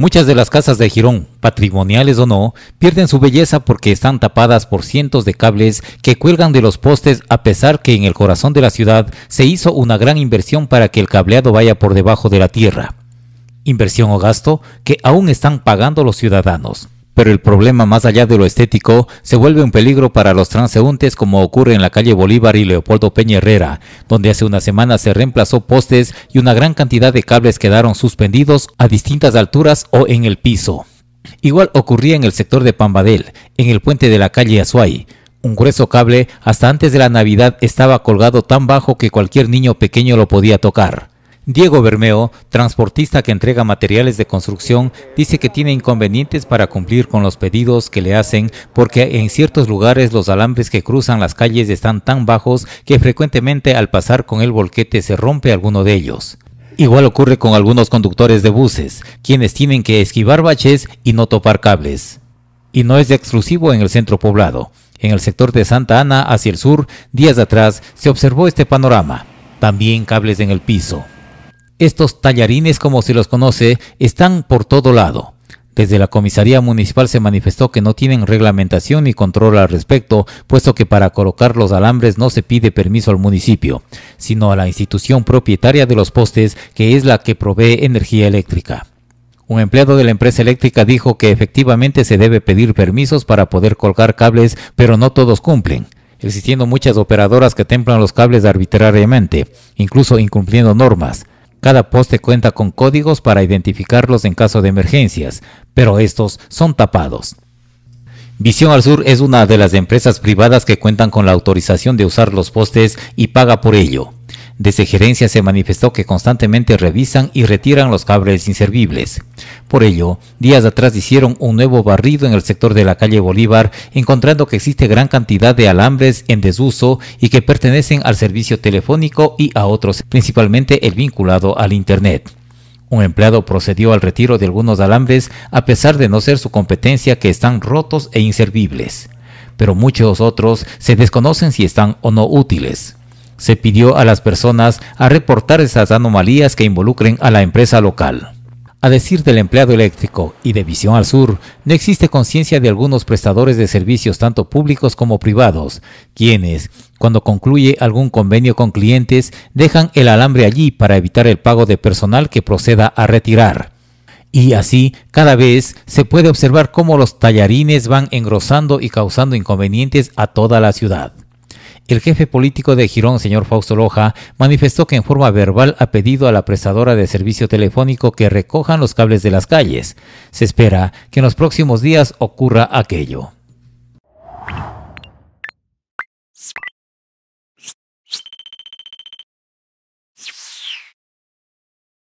Muchas de las casas de Girón, patrimoniales o no, pierden su belleza porque están tapadas por cientos de cables que cuelgan de los postes a pesar que en el corazón de la ciudad se hizo una gran inversión para que el cableado vaya por debajo de la tierra. Inversión o gasto que aún están pagando los ciudadanos pero el problema más allá de lo estético se vuelve un peligro para los transeúntes como ocurre en la calle Bolívar y Leopoldo Peña Herrera, donde hace una semana se reemplazó postes y una gran cantidad de cables quedaron suspendidos a distintas alturas o en el piso. Igual ocurría en el sector de Pambadel, en el puente de la calle Azuay, un grueso cable hasta antes de la Navidad estaba colgado tan bajo que cualquier niño pequeño lo podía tocar. Diego Bermeo, transportista que entrega materiales de construcción, dice que tiene inconvenientes para cumplir con los pedidos que le hacen porque en ciertos lugares los alambres que cruzan las calles están tan bajos que frecuentemente al pasar con el volquete se rompe alguno de ellos. Igual ocurre con algunos conductores de buses, quienes tienen que esquivar baches y no topar cables. Y no es exclusivo en el centro poblado. En el sector de Santa Ana hacia el sur, días atrás, se observó este panorama. También cables en el piso. Estos tallarines, como se los conoce, están por todo lado. Desde la comisaría municipal se manifestó que no tienen reglamentación ni control al respecto, puesto que para colocar los alambres no se pide permiso al municipio, sino a la institución propietaria de los postes, que es la que provee energía eléctrica. Un empleado de la empresa eléctrica dijo que efectivamente se debe pedir permisos para poder colgar cables, pero no todos cumplen existiendo muchas operadoras que templan los cables arbitrariamente, incluso incumpliendo normas. Cada poste cuenta con códigos para identificarlos en caso de emergencias, pero estos son tapados. Visión al Sur es una de las empresas privadas que cuentan con la autorización de usar los postes y paga por ello. Desde gerencia se manifestó que constantemente revisan y retiran los cables inservibles. Por ello, días atrás hicieron un nuevo barrido en el sector de la calle Bolívar, encontrando que existe gran cantidad de alambres en desuso y que pertenecen al servicio telefónico y a otros, principalmente el vinculado al Internet. Un empleado procedió al retiro de algunos alambres a pesar de no ser su competencia que están rotos e inservibles, pero muchos otros se desconocen si están o no útiles se pidió a las personas a reportar esas anomalías que involucren a la empresa local. A decir del empleado eléctrico y de Visión al Sur, no existe conciencia de algunos prestadores de servicios tanto públicos como privados, quienes, cuando concluye algún convenio con clientes, dejan el alambre allí para evitar el pago de personal que proceda a retirar. Y así, cada vez se puede observar cómo los tallarines van engrosando y causando inconvenientes a toda la ciudad. El jefe político de Girón, señor Fausto Loja, manifestó que en forma verbal ha pedido a la prestadora de servicio telefónico que recojan los cables de las calles. Se espera que en los próximos días ocurra aquello.